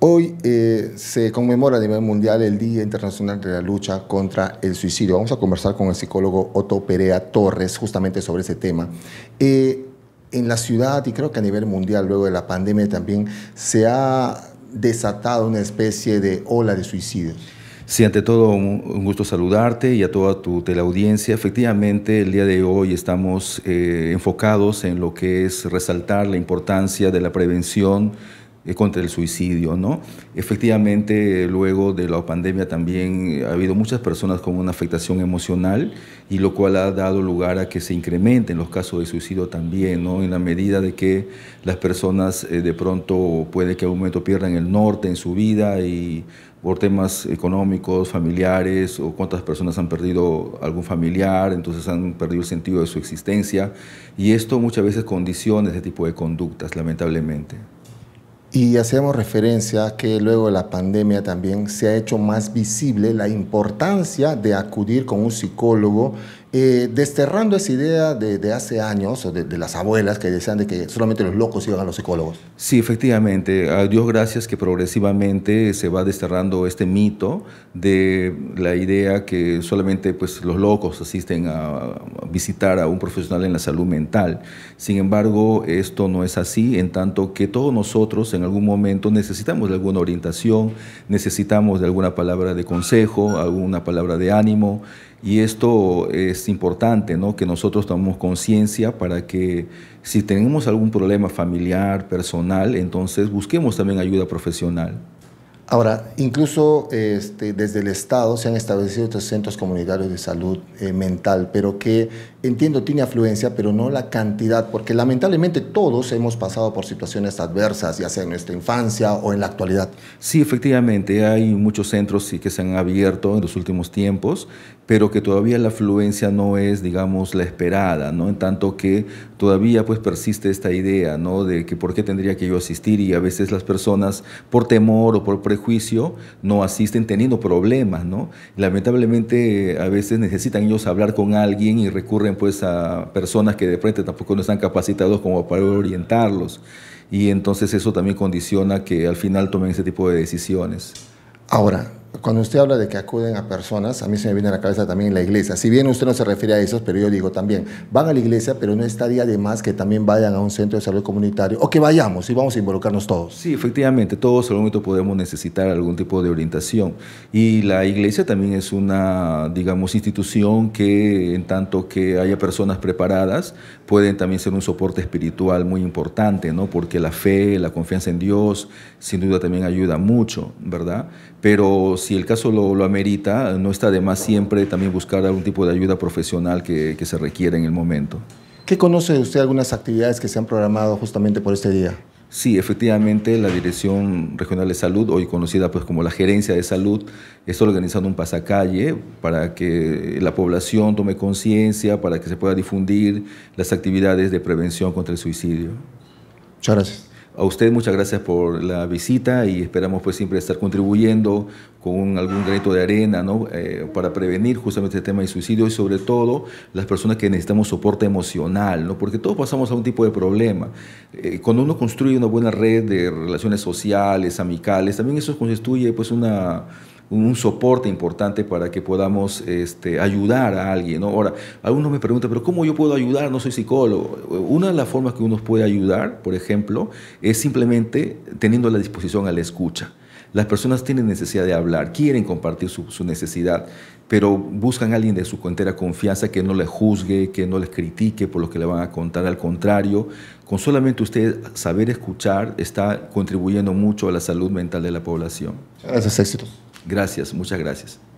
Hoy eh, se conmemora a nivel mundial el Día Internacional de la Lucha contra el Suicidio. Vamos a conversar con el psicólogo Otto Perea Torres justamente sobre ese tema. Eh, en la ciudad y creo que a nivel mundial, luego de la pandemia también, se ha desatado una especie de ola de suicidio. Sí, ante todo un gusto saludarte y a toda tu teleaudiencia. Efectivamente, el día de hoy estamos eh, enfocados en lo que es resaltar la importancia de la prevención eh, contra el suicidio, ¿no? Efectivamente, luego de la pandemia también eh, ha habido muchas personas con una afectación emocional y lo cual ha dado lugar a que se incrementen los casos de suicidio también, ¿no? En la medida de que las personas eh, de pronto puede que a un momento pierdan el norte en su vida y por temas económicos, familiares, o cuántas personas han perdido algún familiar, entonces han perdido el sentido de su existencia. Y esto muchas veces condiciona ese tipo de conductas, lamentablemente. Y hacemos referencia que luego de la pandemia también se ha hecho más visible la importancia de acudir con un psicólogo eh, desterrando esa idea de, hace años, de, las abuelas que decían de que solamente los locos iban a los psicólogos. Sí, efectivamente. A Dios gracias que progresivamente se va desterrando este mito de la idea que solamente pues, los locos asisten a visitar a un profesional en la salud mental. Sin embargo, esto no es así, en tanto que todos nosotros en algún momento necesitamos de alguna orientación, necesitamos de alguna palabra de consejo, alguna palabra de ánimo. Y esto es importante, ¿no? que nosotros tomemos conciencia para que si tenemos algún problema familiar, personal, entonces busquemos también ayuda profesional. Ahora, incluso este, desde el Estado se han establecido estos centros comunitarios de salud eh, mental, pero que entiendo tiene afluencia, pero no la cantidad, porque lamentablemente todos hemos pasado por situaciones adversas, ya sea en nuestra infancia o en la actualidad. Sí, efectivamente, hay muchos centros que se han abierto en los últimos tiempos, pero que todavía la afluencia no es, digamos, la esperada, ¿no? En tanto que todavía pues persiste esta idea, ¿no? De que por qué tendría que yo asistir y a veces las personas por temor o por prejuicio juicio no asisten teniendo problemas, ¿no? Lamentablemente eh, a veces necesitan ellos hablar con alguien y recurren pues a personas que de frente tampoco no están capacitados como para orientarlos. Y entonces eso también condiciona que al final tomen ese tipo de decisiones. Ahora, cuando usted habla de que acuden a personas, a mí se me viene a la cabeza también la iglesia. Si bien usted no se refiere a eso, pero yo digo también, van a la iglesia, pero no estaría de más que también vayan a un centro de salud comunitario o que vayamos y vamos a involucrarnos todos. Sí, efectivamente, todos algún momento podemos necesitar algún tipo de orientación. Y la iglesia también es una, digamos, institución que en tanto que haya personas preparadas, pueden también ser un soporte espiritual muy importante, ¿no? Porque la fe, la confianza en Dios, sin duda también ayuda mucho, ¿verdad? Pero si el caso lo, amerita, no está de más siempre también buscar algún tipo de ayuda profesional que, se requiere en el momento. ¿Qué conoce de usted algunas actividades que se han programado justamente por este día? Sí, efectivamente, la Dirección Regional de Salud, hoy conocida pues como la Gerencia de Salud, está organizando un pasacalle para que la población tome conciencia, para que se pueda difundir las actividades de prevención contra el suicidio. Muchas gracias. A usted muchas gracias por la visita y esperamos pues siempre estar contribuyendo con algún granito de arena eh, para prevenir justamente el tema de suicidio y sobre todo las personas que necesitamos soporte emocional, ¿no? porque todos pasamos a un tipo de problema. Eh, cuando uno construye una buena red de relaciones sociales, amicales, también eso constituye pues una un soporte importante para que podamos este, ayudar a alguien. Ahora, algunos me preguntan, pero ¿cómo yo puedo ayudar? No soy psicólogo. Una de las formas que uno puede ayudar, por ejemplo, es simplemente teniendo la disposición a la escucha. Las personas tienen necesidad de hablar, quieren compartir su, necesidad, pero buscan a alguien de su entera confianza que no les juzgue, que no les critique por lo que le van a contar. Al contrario, con solamente usted saber escuchar está contribuyendo mucho a la salud mental de la población. Gracias, éxitos. Gracias, muchas gracias.